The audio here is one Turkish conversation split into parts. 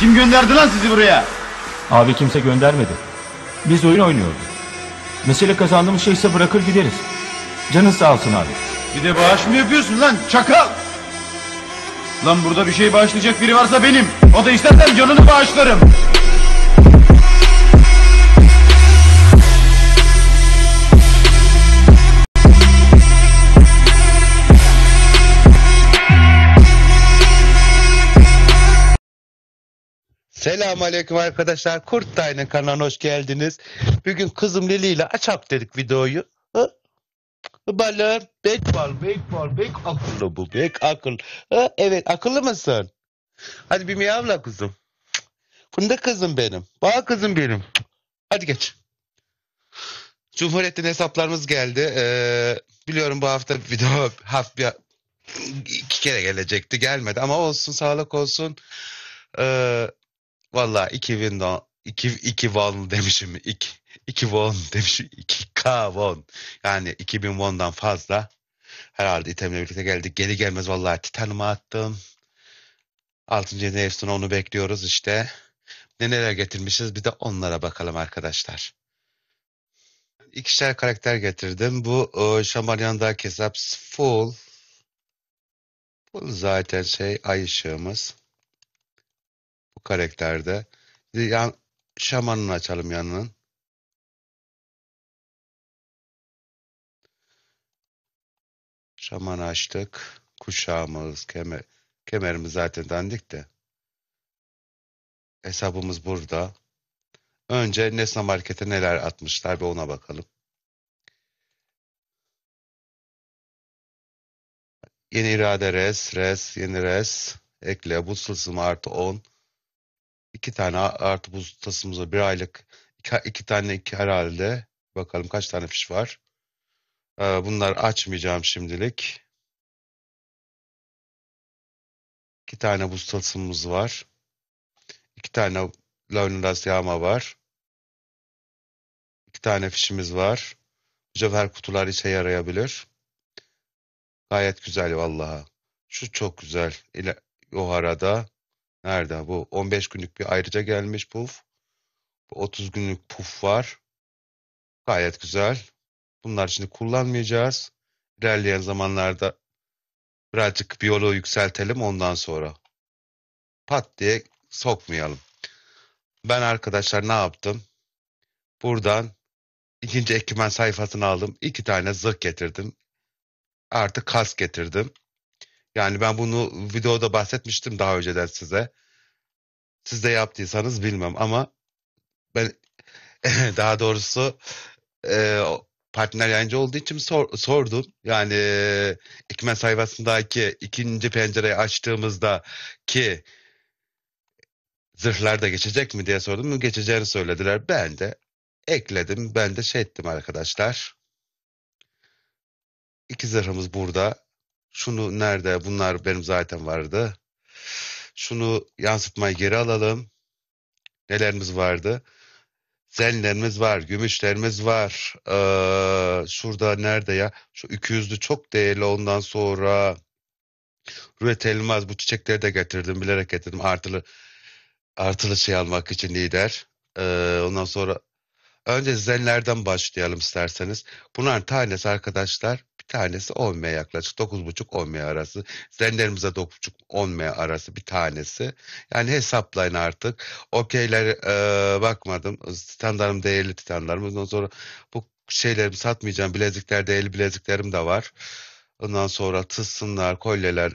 Kim gönderdi lan sizi buraya? Abi kimse göndermedi. Biz oyun oynuyorduk. Mesele kazandığımız şeyse bırakır gideriz. Canın sağ olsun abi. Bir de bağış mı yapıyorsun lan çakal? Lan burada bir şey bağışlayacak biri varsa benim. O da istersen canını bağışlarım. Selamun Aleyküm arkadaşlar. Kurt Dayı'nın kanalına hoş geldiniz. Bugün kızım Lili ile açak dedik videoyu. Hı? Balım, bek bal, bek bal, bek akıllı bu, bek akıl. Hı? Evet, akıllı mısın? Hadi bir miyavla kızım. Funda kızım benim. Bağ kızım benim. Hadi geç. Cumhuriyet'ten hesaplarımız geldi. Ee, biliyorum bu hafta video hafta iki kere gelecekti. Gelmedi ama olsun sağlık olsun. Ee, Valla 2000 2 2 won demişim. 2 2 won demişim. 2k won. Yani 2000 won'dan fazla. Herhalde itemle birlikte geldik. Geri gelmez vallahi Titan'ımı attım. 6. Nefsun'a onu bekliyoruz işte. Ne neler getirmişiz bir de onlara bakalım arkadaşlar. İkişer karakter getirdim. Bu e, Şamaryan'da Full. Bu zaten şey ay ışığımız karakterde. Yani şamanını açalım yanının. Şaman açtık. Kuşağımız, kemer, kemerimiz zaten dandik de. Hesabımız burada. Önce Nesna Market'e neler atmışlar bir ona bakalım. Yeni irade res, res, yeni res. Ekle, bu sılsım artı 10. 2 tane artı buz tasımıza bir aylık. iki 2 tane iki herhalde. Bakalım kaç tane fiş var. Ee, bunlar açmayacağım şimdilik. İki tane buz tasımız var. İki tane Leonidas yağma var. İki tane fişimiz var. Bu Mücevher kutular işe yarayabilir. Gayet güzel vallaha. Şu çok güzel. İle, o arada Nerede bu? 15 günlük bir ayrıca gelmiş puf. 30 günlük puf var. Gayet güzel. Bunlar şimdi kullanmayacağız. İlerleyen zamanlarda birazcık biyoloğu yükseltelim ondan sonra. Pat diye sokmayalım. Ben arkadaşlar ne yaptım? Buradan ikinci ekimen sayfasını aldım. iki tane zırh getirdim. Artık kas getirdim. Yani ben bunu videoda bahsetmiştim daha önceden size. Siz de yaptıysanız bilmem ama ben daha doğrusu e, partner yayıncı olduğu için sor, sordum. Yani e, Ekmen sayfasındaki ikinci pencereyi açtığımızda ki zırhlar da geçecek mi diye sordum. Geçeceğini söylediler. Ben de ekledim. Ben de şey ettim arkadaşlar. İki zırhımız burada şunu nerede bunlar benim zaten vardı. Şunu yansıtmayı geri alalım. Nelerimiz vardı? Zenlerimiz var, gümüşlerimiz var. Ee, şurada nerede ya? Şu 200'lü çok değerli ondan sonra. Rüvet Elmaz bu çiçekleri de getirdim bilerek getirdim artılı artılı şey almak için lider. Ee, ondan sonra önce zenlerden başlayalım isterseniz. Bunların tanesi arkadaşlar tanesi 10 M yaklaşık 9,5-10 M arası. Zenlerimize 9,5-10 M arası bir tanesi. Yani hesaplayın artık. Okeyler e, bakmadım. standartım değerli titanlarım. Ondan sonra bu şeylerimi satmayacağım. Bilezikler değerli bileziklerim de var. Ondan sonra tılsımlar, kolyeler,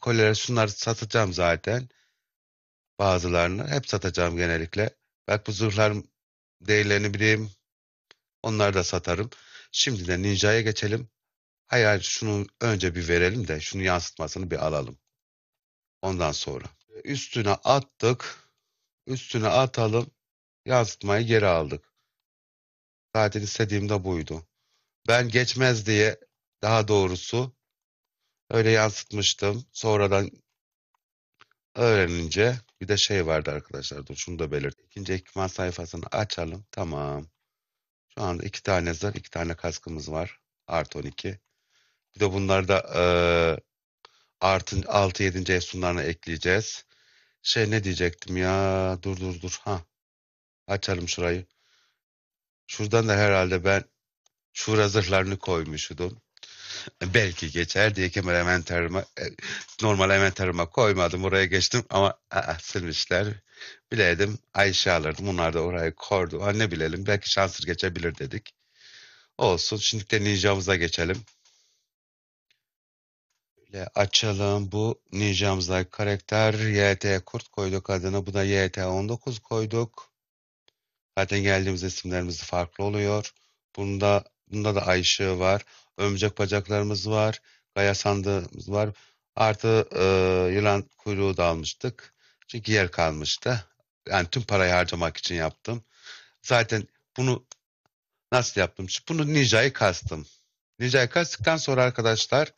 kolyeler şunları satacağım zaten. Bazılarını hep satacağım genellikle. Bak bu zırhlarım değerlerini bileyim. Onları da satarım. Şimdi de Ninja'ya geçelim. Hayır, şunu önce bir verelim de şunu yansıtmasını bir alalım. Ondan sonra üstüne attık. Üstüne atalım. Yansıtmayı geri aldık. Zaten istediğim de buydu. Ben geçmez diye daha doğrusu öyle yansıtmıştım. Sonradan öğrenince bir de şey vardı arkadaşlar. Dur şunu da belirt. İkinci ekipman sayfasını açalım. Tamam. Şu anda iki tane zırh, iki tane kaskımız var. Artı 12. Bir de bunlarda e, artın 6 7. efsunlarını ekleyeceğiz. Şey ne diyecektim ya? Dur dur dur. Ha. Açalım şurayı. Şuradan da herhalde ben şura zırhlarını koymuştum. Belki geçer diye Kemal envanterime e, normal envanterime koymadım. Oraya geçtim ama aa, silmişler. Bileydim Ayşe alırdım. Bunlar da oraya koydu. Ha, ne bilelim belki şansır geçebilir dedik. Olsun. Şimdi de ninjamıza geçelim. Şöyle açalım bu ninjamıza karakter YT kurt koyduk adını. Buna YT 19 koyduk. Zaten geldiğimiz isimlerimiz farklı oluyor. Bunda, bunda da ay ışığı var. Ömcek bacaklarımız var. kaya sandığımız var. Artı e, yılan kuyruğu da almıştık. Çünkü yer kalmıştı. Yani tüm parayı harcamak için yaptım. Zaten bunu nasıl yaptım? Bunu Ninja'yı kastım. Ninja'yı kastıktan sonra arkadaşlar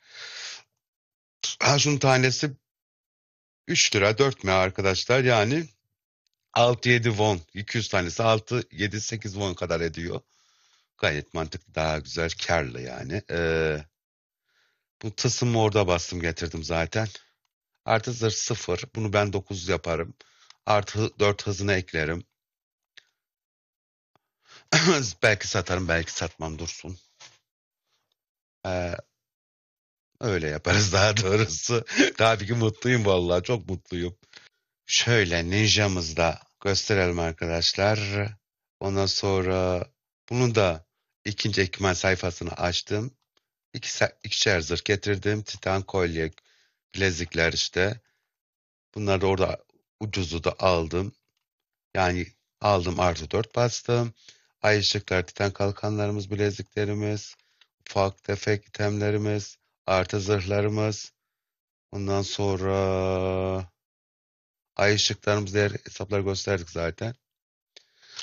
Hacun tanesi 3 lira 4 mi arkadaşlar yani 6-7 won 200 tanesi 6-7-8 won kadar ediyor. Gayet mantıklı daha güzel karlı yani. Ee, bu tısımı orada bastım getirdim zaten. Artı zırh 0 bunu ben 9 yaparım. Artı 4 hızını eklerim. belki satarım belki satmam dursun. Ee, Öyle yaparız daha doğrusu. Tabii ki mutluyum vallahi çok mutluyum. Şöyle ninjamızda gösterelim arkadaşlar. Ona sonra bunu da ikinci ekipman sayfasını açtım. İki, ikişer zırh getirdim. Titan kolye, bilezikler işte. Bunları da orada ucuzu da aldım. Yani aldım artı dört bastım. Ay ışıklar, titan kalkanlarımız, bileziklerimiz, ufak tefek itemlerimiz. Artı zırhlarımız. Ondan sonra ay ışıklarımız değer hesaplar gösterdik zaten.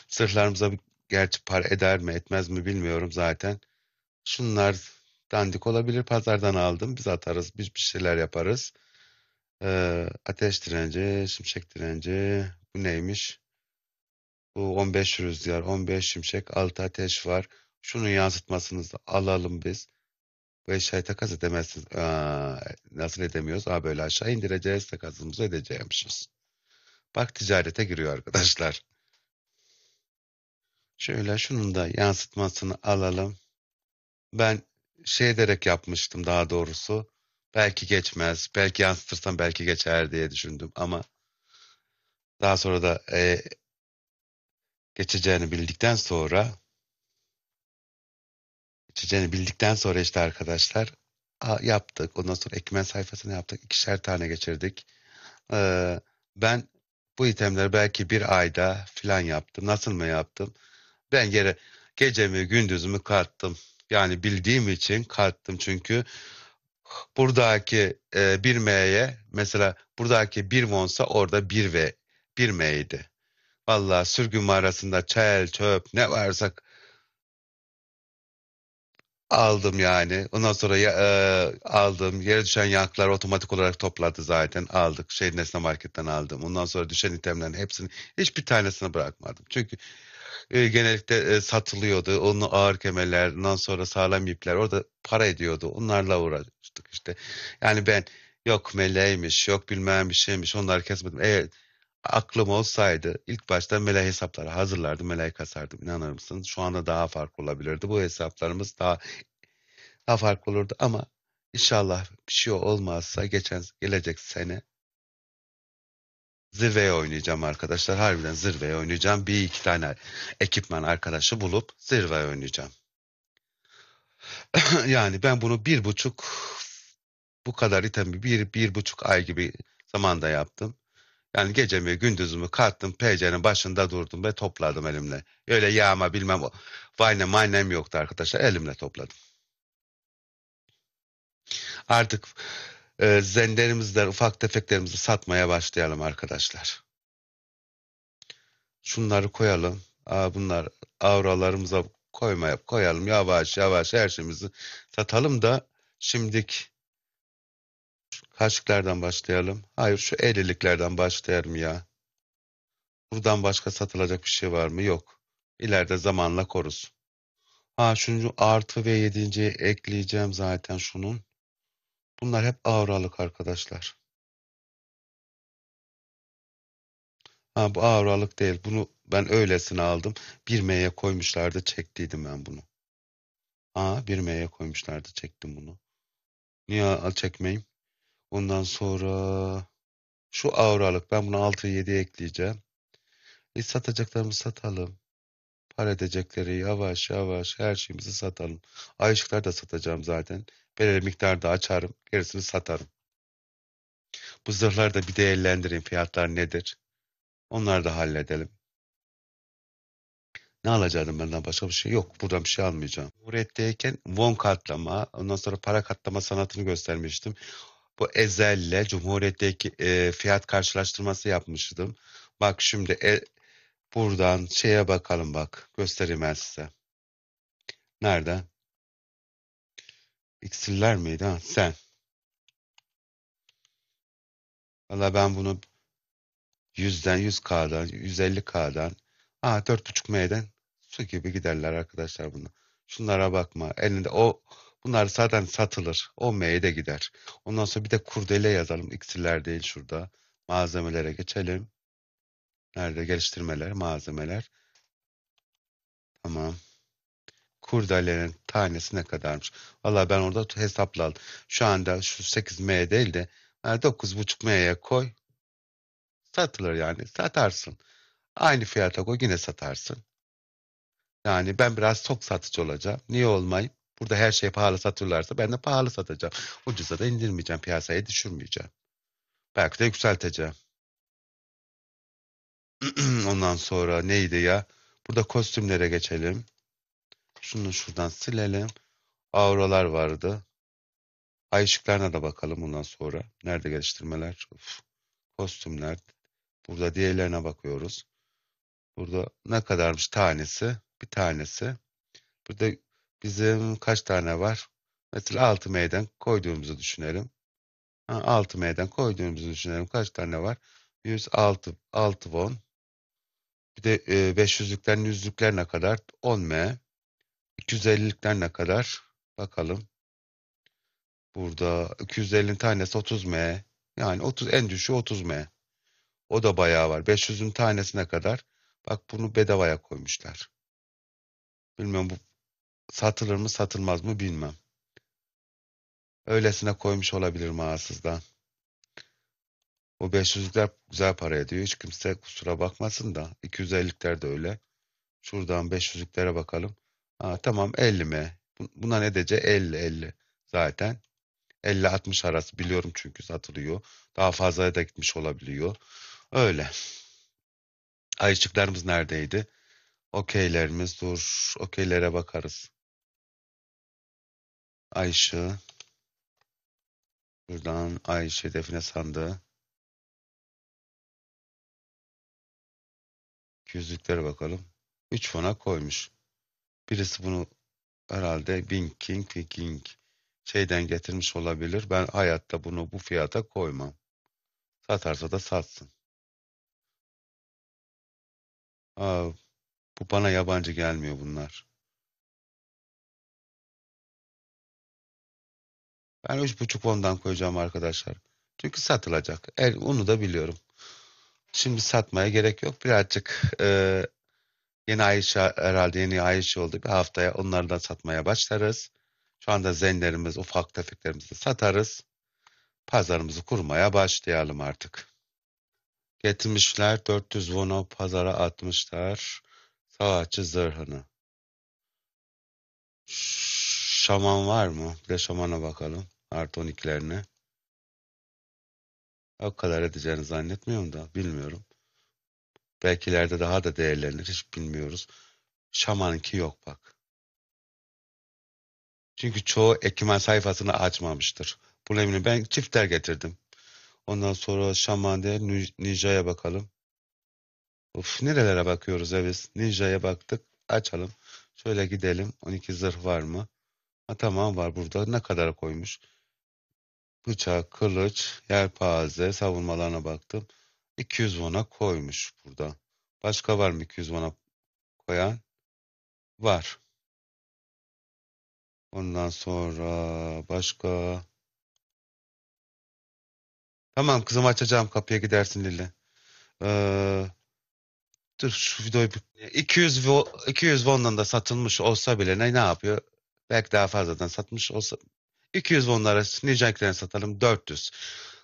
Zırhlarımıza gerçi para eder mi etmez mi bilmiyorum zaten. Şunlar dandik olabilir. Pazardan aldım. Biz atarız. Biz bir şeyler yaparız. Ee, ateş direnci, şimşek direnci. Bu neymiş? Bu 15 rüzgar, 15 şimşek, 6 ateş var. Şunun yansıtmasını alalım biz. Bu eşyayı takas edemezsiniz. Aa, nasıl edemiyoruz? Aa, böyle aşağı indireceğiz takasımızı edeceğimişiz. Bak ticarete giriyor arkadaşlar. Şöyle şunun da yansıtmasını alalım. Ben şey ederek yapmıştım daha doğrusu. Belki geçmez, belki yansıtırsam belki geçer diye düşündüm ama daha sonra da e, geçeceğini bildikten sonra içeceğini bildikten sonra işte arkadaşlar yaptık. Ondan sonra ekmen sayfasını yaptık. ikişer tane geçirdik. Ee, ben bu itemleri belki bir ayda filan yaptım. Nasıl mı yaptım? Ben geri gecemi gündüzümü kattım. Yani bildiğim için kattım çünkü buradaki e, bir 1M'ye mesela buradaki 1 vonsa orada 1 ve 1 M'ydi. Valla sürgün mağarasında çel çöp ne varsa Aldım yani. Ondan sonra ya, e, aldım. Yere düşen yaklar otomatik olarak topladı zaten. Aldık. Şey Nesne Market'ten aldım. Ondan sonra düşen itemlerin hepsini hiçbir tanesini bırakmadım. Çünkü e, genellikle e, satılıyordu. Onun ağır kemerler, ondan sonra sağlam ipler orada para ediyordu. Onlarla uğraştık işte. Yani ben yok meleymiş, yok bilmem bir şeymiş. Onları kesmedim. Evet aklım olsaydı ilk başta melek hesapları hazırlardım, melek kasardım. İnanır mısınız? Şu anda daha farklı olabilirdi. Bu hesaplarımız daha daha farklı olurdu ama inşallah bir şey olmazsa geçen gelecek sene zirveye oynayacağım arkadaşlar. Harbiden zirveye oynayacağım. Bir iki tane ekipman arkadaşı bulup zirveye oynayacağım. yani ben bunu bir buçuk bu kadar item bir, bir buçuk ay gibi zamanda yaptım. Yani gece mi gündüz mü kalktım PC'nin başında durdum ve topladım elimle. Öyle yağma bilmem o. Vayne maynem yoktu arkadaşlar elimle topladım. Artık e, zenderimizden ufak tefeklerimizi satmaya başlayalım arkadaşlar. Şunları koyalım. Aa, bunlar avralarımıza koymaya koyalım. Yavaş yavaş her şeyimizi satalım da şimdiki şu başlayalım. Hayır şu eliliklerden başlayalım ya. Buradan başka satılacak bir şey var mı? Yok. İleride zamanla koruz. Ha şunu artı ve yedinciye ekleyeceğim zaten şunun. Bunlar hep avralık arkadaşlar. Ha bu avralık değil. Bunu ben öylesine aldım. 1M'ye koymuşlardı çektiydim ben bunu. Ha 1M'ye koymuşlardı çektim bunu. Niye al çekmeyeyim? Ondan sonra şu avralık ben bunu 6'yı 7'ye ekleyeceğim. E, satacaklarımızı satalım. Para edecekleri yavaş yavaş her şeyimizi satalım. Ay ışıklar da satacağım zaten. Belirli miktarda açarım. Gerisini satarım. Bu zırhları da bir değerlendirin. Fiyatlar nedir? Onları da halledelim. Ne alacaktım benden başka bir şey yok. Buradan bir şey almayacağım. Cumhuriyet'teyken won katlama, ondan sonra para katlama sanatını göstermiştim. Bu Ezel'le Cumhuriyet'teki e, fiyat karşılaştırması yapmıştım. Bak şimdi e, buradan şeye bakalım bak. Göstereyim ben size. Nerede? İksirler miydi? Ha, sen. Valla ben bunu 100'den 100K'dan 150K'dan Aa 4.5M'den su gibi giderler arkadaşlar bunu. Şunlara bakma. Elinde o Bunlar zaten satılır. O M'ye de gider. Ondan sonra bir de kurdele yazalım. İksirler değil şurada. Malzemelere geçelim. Nerede? Geliştirmeler, malzemeler. Tamam. Kurdelenin tanesi ne kadarmış? Valla ben orada hesapladım. aldım. Şu anda şu 8M değil de 9.5M'ye koy. Satılır yani. Satarsın. Aynı fiyata koy yine satarsın. Yani ben biraz çok satıcı olacağım. Niye olmayayım? Burada her şey pahalı satırlarsa ben de pahalı satacağım. Ucuza da indirmeyeceğim, piyasaya düşürmeyeceğim. Belki de yükselteceğim. Ondan sonra neydi ya? Burada kostümlere geçelim. Şunu şuradan silelim. Auralar vardı. Ay ışıklarına da bakalım ondan sonra. Nerede geliştirmeler? Uf. Kostümler. Burada diğerlerine bakıyoruz. Burada ne kadarmış tanesi? Bir tanesi. Burada Bizim kaç tane var? Mesela 6 meyden koyduğumuzu düşünelim. Ha, 6 meyden koyduğumuzu düşünelim. Kaç tane var? 106 6 won. Bir de e, 500'lükten 100'lükler ne kadar? 10 m. 250'likler ne kadar? Bakalım. Burada 250 tanesi 30 m. Yani 30 en düşüğü 30 m. O da bayağı var. 500'ün tanesine kadar. Bak bunu bedavaya koymuşlar. Bilmiyorum bu satılır mı satılmaz mı bilmem. Öylesine koymuş olabilir ağasızdan. O 500'lükler güzel para ediyor. Hiç kimse kusura bakmasın da. 250'likler de öyle. Şuradan 500'lüklere bakalım. Ha, tamam 50 mi? Buna ne diyece? 50-50 zaten. 50-60 arası biliyorum çünkü satılıyor. Daha fazlaya da gitmiş olabiliyor. Öyle. Ayışıklarımız neredeydi? Okeylerimiz dur. Okeylere bakarız. Ayşe. Buradan Ayşe defne sandığı. Yüzlüklere bakalım. Üç fona koymuş. Birisi bunu herhalde Bing King King şeyden getirmiş olabilir. Ben hayatta bunu bu fiyata koymam. Satarsa da satsın. Aa, bu bana yabancı gelmiyor bunlar. Ben 3.5 ondan koyacağım arkadaşlar. Çünkü satılacak. El, er, onu da biliyorum. Şimdi satmaya gerek yok. Birazcık e, yeni Ayşe herhalde yeni Ayşe oldu. Bir haftaya onlardan satmaya başlarız. Şu anda zenlerimiz, ufak tefeklerimizi satarız. Pazarımızı kurmaya başlayalım artık. Getirmişler 400 vono pazara atmışlar. Savaşçı zırhını. Şaman var mı? Bir de şamana bakalım artı 12'lerine o kadar edeceğini zannetmiyorum da bilmiyorum. Belkilerde daha da değerlenir hiç bilmiyoruz. Şaman'ınki yok bak. Çünkü çoğu Ekimen sayfasını açmamıştır. Bu eminim ben çiftler getirdim. Ondan sonra şaman diye Ninja'ya bakalım. Uf nerelere bakıyoruz evet. Ninja'ya baktık. Açalım. Şöyle gidelim. 12 zırh var mı? Ha, tamam var burada. Ne kadar koymuş? bıçak, kılıç, yelpaze savunmalarına baktım. 200 vana koymuş burada. Başka var mı 200 vana koyan? Var. Ondan sonra başka... Tamam kızım açacağım kapıya gidersin Lili. Ee, dur şu videoyu bir... 200, vo, 200 vondan da satılmış olsa bile ne, ne yapıyor? Belki daha fazladan satmış olsa 200 wonlara Nijank'ten satalım 400.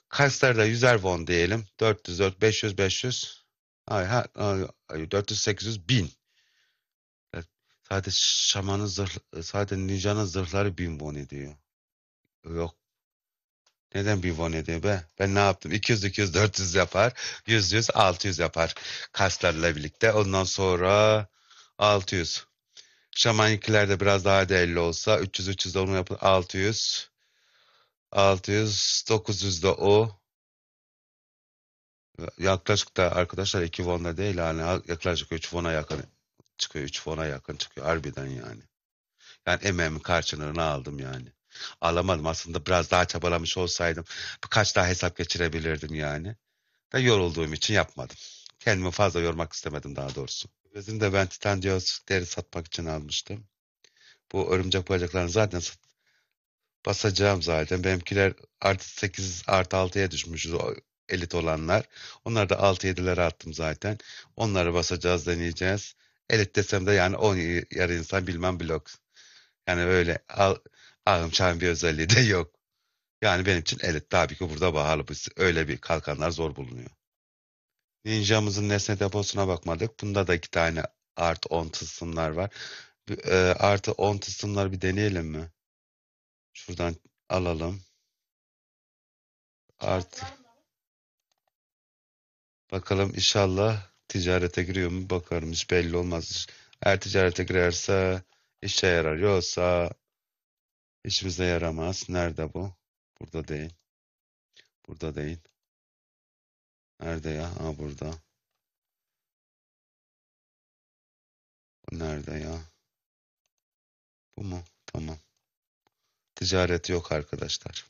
Kayseri'de 100'er won diyelim. 400, 4, 500, 500. Ay, ha, ay, 400, 800, 1000. Evet. Sadece şamanın zırh, sadece ninjanın zırhları 1000 won ediyor. Yok. Neden 1000 won ediyor be? Ben ne yaptım? 200, 200, 400 yapar. 100, 100, 600 yapar. Kaslarla birlikte. Ondan sonra 600. Şamanyikiler de biraz daha değerli olsa 300 300 onu yapın 600 600 900 de o yaklaşık da arkadaşlar 2 vonda değil yani yaklaşık 3 vona yakın çıkıyor 3 vona yakın çıkıyor harbiden yani. Yani emeğimi karşılığını aldım yani. Alamadım aslında biraz daha çabalamış olsaydım birkaç daha hesap geçirebilirdim yani. Da yorulduğum için yapmadım. Kendimi fazla yormak istemedim daha doğrusu. Bezini de ben Titan deri satmak için almıştım. Bu örümcek bacaklarını zaten sat- basacağım zaten. Benimkiler artı 8 artı 6'ya düşmüş elit olanlar. Onlar da 6-7'lere attım zaten. Onları basacağız deneyeceğiz. Elit desem de yani 10 yarı insan bilmem blok. Yani böyle al, ağım çağım bir özelliği de yok. Yani benim için elit tabii ki burada bahalı. Öyle bir kalkanlar zor bulunuyor. Ninja'mızın nesne deposuna bakmadık. Bunda da iki tane artı 10 tısımlar var. E, artı 10 tısımlar bir deneyelim mi? Şuradan alalım. Artı. Bakalım inşallah ticarete giriyor mu bakarım hiç belli olmaz. Eğer ticarete girerse işe yarar yoksa işimize yaramaz. Nerede bu? Burada değil. Burada değil. Nerede ya? Ha burada. Bu nerede ya? Bu mu? Tamam. Ticaret yok arkadaşlar.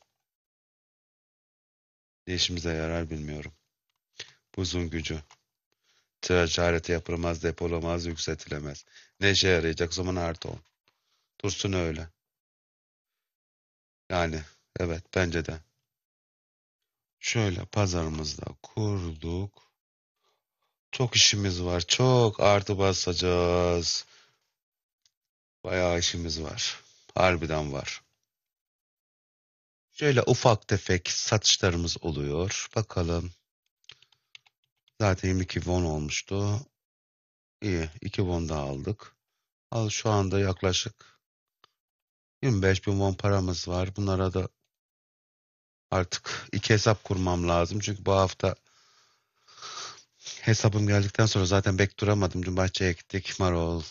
Ne işimize yarar bilmiyorum. Buzun gücü. Ticareti yapılmaz, depolamaz, yükseltilemez. Ne işe yarayacak? zaman artı on. Dursun öyle. Yani evet bence de. Şöyle pazarımızda kurduk. Çok işimiz var. Çok artı basacağız. Bayağı işimiz var. Harbiden var. Şöyle ufak tefek satışlarımız oluyor. Bakalım. Zaten 22 won olmuştu. İyi. 2 won daha aldık. Al şu anda yaklaşık 25 bin won paramız var. Bunlara da Artık iki hesap kurmam lazım. Çünkü bu hafta hesabım geldikten sonra zaten bek duramadım. Dün bahçeye gittik. Marol,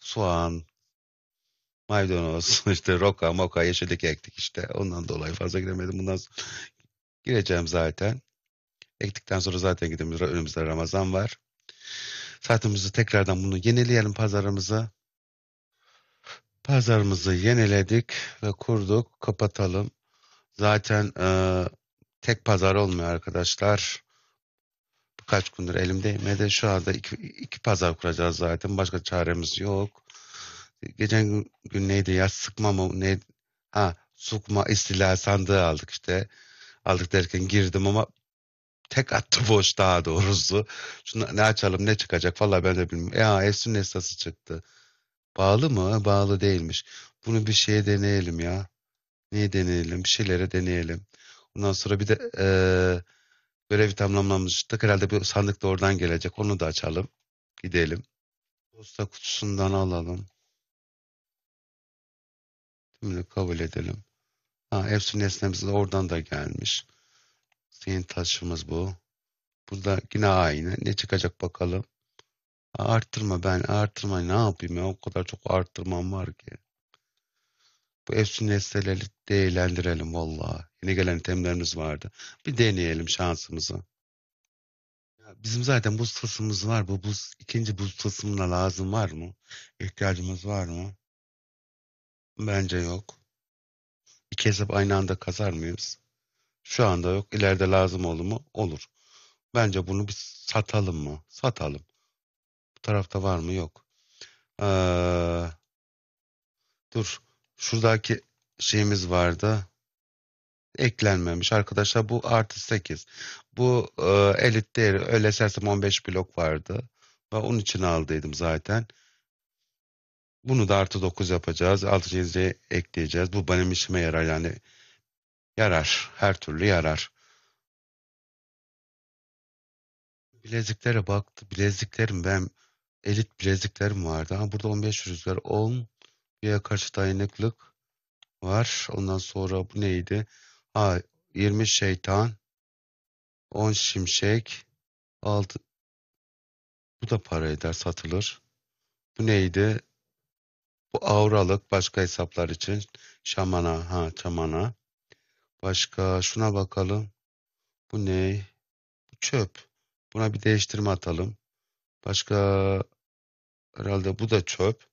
soğan, maydanoz, işte roka, moka, yeşillik ektik işte. Ondan dolayı fazla giremedim. Bundan sonra gireceğim zaten. Ektikten sonra zaten gidemiyoruz. Önümüzde Ramazan var. Saatimizi tekrardan bunu yenileyelim pazarımızı. Pazarımızı yeniledik ve kurduk. Kapatalım. Zaten e, tek pazar olmuyor arkadaşlar. kaç gündür elimdeyim. Şu anda iki, iki pazar kuracağız zaten. Başka çaremiz yok. Geçen gün, gün neydi ya? Sıkma mı? Ne? Ha, Sıkma istila sandığı aldık işte. Aldık derken girdim ama tek attı boş daha doğrusu. Şunu ne açalım ne çıkacak vallahi ben de bilmiyorum. Ya Efsun esası çıktı. Bağlı mı? Bağlı değilmiş. Bunu bir şeye deneyelim ya. Neyi deneyelim? Bir şeylere deneyelim. Ondan sonra bir de eee görevi tamamlamıştık. Herhalde bir sandık da oradan gelecek. Onu da açalım. Gidelim. Posta kutusundan alalım. Tümünü kabul edelim. Ha, Efsun nesnemiz de oradan da gelmiş. Senin taşımız bu. Burada yine aynı. Ne çıkacak bakalım. Artırma, ben. Arttırma ne yapayım ya? O kadar çok artırmam var ki. Bu efsun nesneleri değerlendirelim valla. Yeni gelen itemlerimiz vardı. Bir deneyelim şansımızı. bizim zaten buz tasımız var. Bu buz, ikinci buz tasımına lazım var mı? İhtiyacımız var mı? Bence yok. İki hesap aynı anda kazar mıyız? Şu anda yok. İleride lazım olur mu? Olur. Bence bunu bir satalım mı? Satalım. Bu tarafta var mı? Yok. Ee, dur. Şuradaki şeyimiz vardı. Eklenmemiş arkadaşlar bu artı 8. Bu e, elit değeri öyle sersem 15 blok vardı. Ben onun için aldıydım zaten. Bunu da artı 9 yapacağız. Altı çizgiye ekleyeceğiz. Bu benim işime yarar yani. Yarar. Her türlü yarar. Bileziklere baktı. Bileziklerim ben elit bileziklerim vardı. Ama burada 15 rüzgar 10 Buraya kaç dayanıklık var? Ondan sonra bu neydi? Ha 20 şeytan, 10 şimşek, 6 bu da para eder satılır. Bu neydi? Bu avralık başka hesaplar için. Şamana ha çamana. Başka şuna bakalım. Bu ne? Bu çöp. Buna bir değiştirme atalım. Başka herhalde bu da çöp.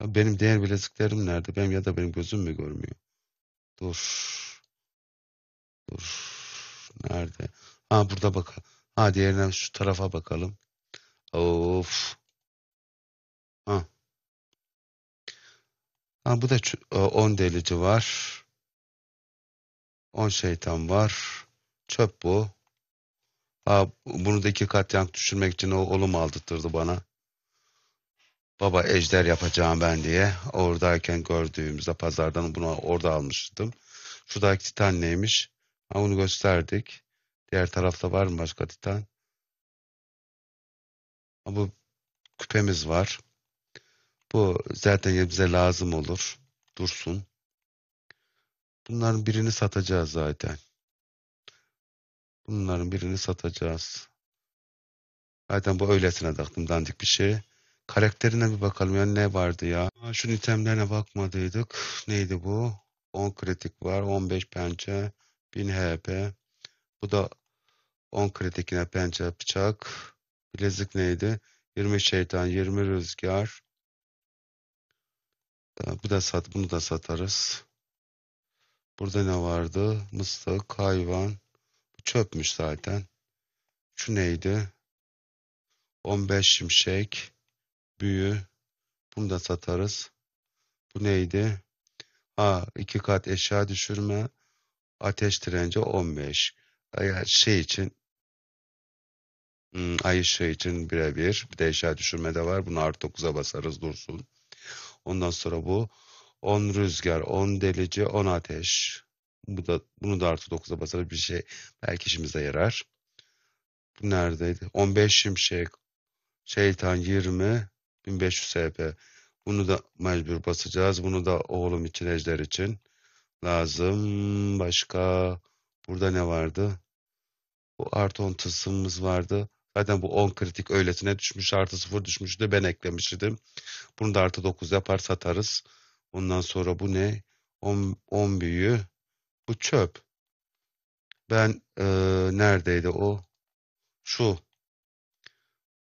Ya benim diğer bileziklerim nerede? Ben ya da benim gözüm mü görmüyor? Dur. Dur. Nerede? Ha burada bak. Ha diğerine şu tarafa bakalım. Of. Ha. Ha bu da 10 delici var. 10 şeytan var. Çöp bu. Ha bunu da iki kat yank düşürmek için o oğlum aldırttırdı bana baba ejder yapacağım ben diye oradayken gördüğümüzde pazardan bunu orada almıştım. Şu da titan neymiş? Ha, onu gösterdik. Diğer tarafta var mı başka titan? Ha, bu küpemiz var. Bu zaten bize lazım olur. Dursun. Bunların birini satacağız zaten. Bunların birini satacağız. Zaten bu öylesine taktım dandik bir şey. Karakterine bir bakalım ya ne vardı ya. şu itemlerine bakmadıydık. Neydi bu? 10 kritik var. 15 pençe. 1000 HP. Bu da 10 kritikine pençe bıçak. Bilezik neydi? 20 şeytan, 20 rüzgar. Bu da sat, bunu da satarız. Burada ne vardı? Mıstık, hayvan. Bu çöpmüş zaten. Şu neydi? 15 şimşek büyü. Bunu da satarız. Bu neydi? Ha iki kat eşya düşürme. Ateş direnci 15. Yani şey için hmm, ay ışığı için birebir. Bir de eşya düşürme de var. Bunu artı 9'a basarız dursun. Ondan sonra bu 10 rüzgar, 10 delici, 10 ateş. Bu da, bunu da artı 9'a basarız bir şey. Belki işimize yarar. Bu neredeydi? 15 şimşek, şeytan 20, 1500 SP. Bunu da mecbur basacağız. Bunu da oğlum için, ejder için lazım. Başka burada ne vardı? Bu artı 10 tılsımımız vardı. Zaten bu 10 kritik öylesine düşmüş. Artı 0 düşmüştü. Ben eklemiştim. Bunu da artı 9 yapar satarız. Ondan sonra bu ne? 10, 10 büyüğü. Bu çöp. Ben e, neredeydi o? Şu.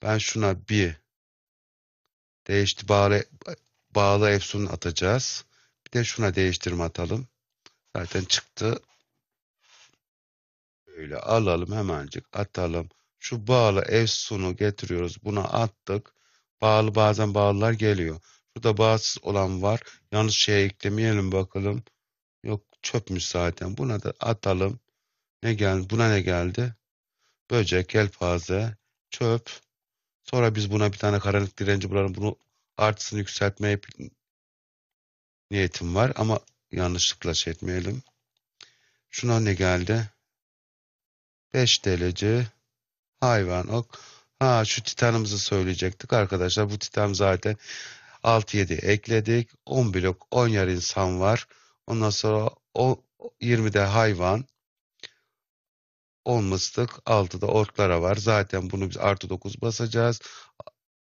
Ben şuna bir Değişti bağlı, bağlı Efsun atacağız. Bir de şuna değiştirme atalım. Zaten çıktı. Böyle alalım hemencik atalım. Şu bağlı Efsun'u getiriyoruz. Buna attık. Bağlı bazen bağlılar geliyor. Burada bağsız olan var. Yalnız şeye eklemeyelim bakalım. Yok çöpmüş zaten. Buna da atalım. Ne geldi? Buna ne geldi? Böcek, yelpaze, çöp. Sonra biz buna bir tane karanlık direnci bulalım. Bunu artısını yükseltmeye niyetim var ama yanlışlıkla şey etmeyelim. Şuna ne geldi? 5 derece hayvan ok. Ha şu titanımızı söyleyecektik arkadaşlar. Bu titan zaten 6-7 ekledik. 10 blok 10 yer insan var. Ondan sonra o 20'de hayvan. 10 mıstık 6'da orklara var. Zaten bunu biz artı 9 basacağız.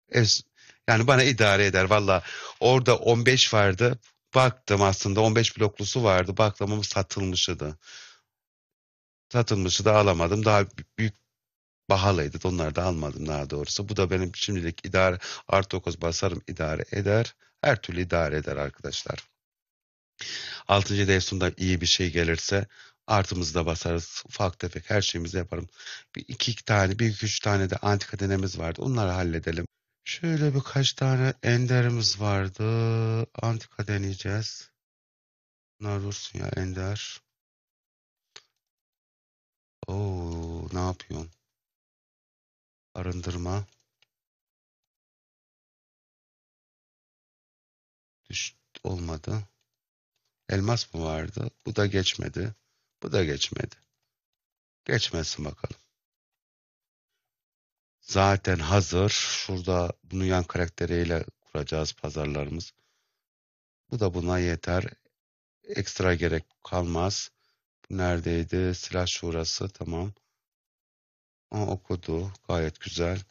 Es, yani bana idare eder valla. Orada 15 vardı. Baktım aslında 15 bloklusu vardı. Baktım ama satılmışydı. Satılmışı da alamadım. Daha büyük bahalıydı. Onları da almadım daha doğrusu. Bu da benim şimdilik idare artı 9 basarım idare eder. Her türlü idare eder arkadaşlar. 6. Devsun'da iyi bir şey gelirse artımızda basarız. Ufak tefek her şeyimizi yaparım. Bir iki, iki tane, bir iki üç tane de antika denemiz vardı. Onları halledelim. Şöyle birkaç tane enderimiz vardı. Antika deneyeceğiz. Bunlar dursun ya ender. Oo, ne yapıyorsun? Arındırma. Düş olmadı. Elmas mı vardı? Bu da geçmedi. Bu da geçmedi. Geçmesin bakalım. Zaten hazır. Şurada bunu yan karakteriyle kuracağız pazarlarımız. Bu da buna yeter. Ekstra gerek kalmaz. neredeydi? Silah şurası. Tamam. O okudu. Gayet güzel.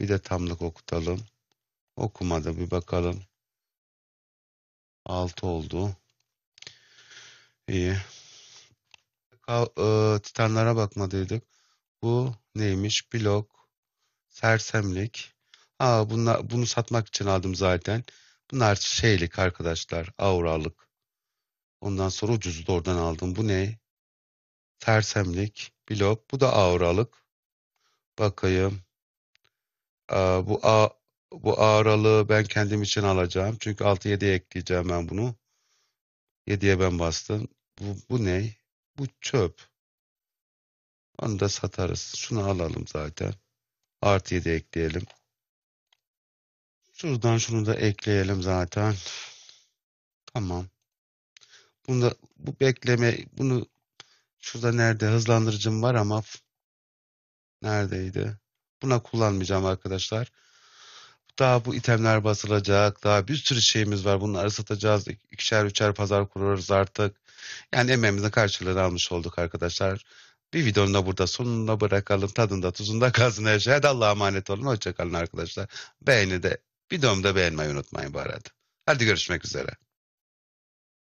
Bir de tamlık okutalım. Okumadı. Bir bakalım. 6 oldu. İyi. E, titanlara bakmadıydık. Bu neymiş? Blok, sersemlik. Aa, bunlar, bunu satmak için aldım zaten. Bunlar şeylik arkadaşlar, auralık. Ondan sonra ucuzu da oradan aldım. Bu ne? Sersemlik, blok. Bu da auralık. Bakayım. Aa, bu a bu ağralığı ben kendim için alacağım. Çünkü 6-7'ye ekleyeceğim ben bunu. 7'ye ben bastım. Bu, bu ne? Bu çöp. Onu da satarız. Şunu alalım zaten. Artı 7 ekleyelim. Şuradan şunu da ekleyelim zaten. Tamam. Bunu da, bu bekleme bunu şurada nerede hızlandırıcım var ama neredeydi? Buna kullanmayacağım arkadaşlar. Daha bu itemler basılacak. Daha bir sürü şeyimiz var. Bunları satacağız. İkişer üçer pazar kurarız artık. Yani emeğimizin karşılığını almış olduk arkadaşlar. Bir videonun da burada sonuna bırakalım. Tadında tuzunda kalsın her şey. Hadi Allah'a emanet olun. Hoşçakalın arkadaşlar. Beğeni de videomu da beğenmeyi unutmayın bu arada. Hadi görüşmek üzere.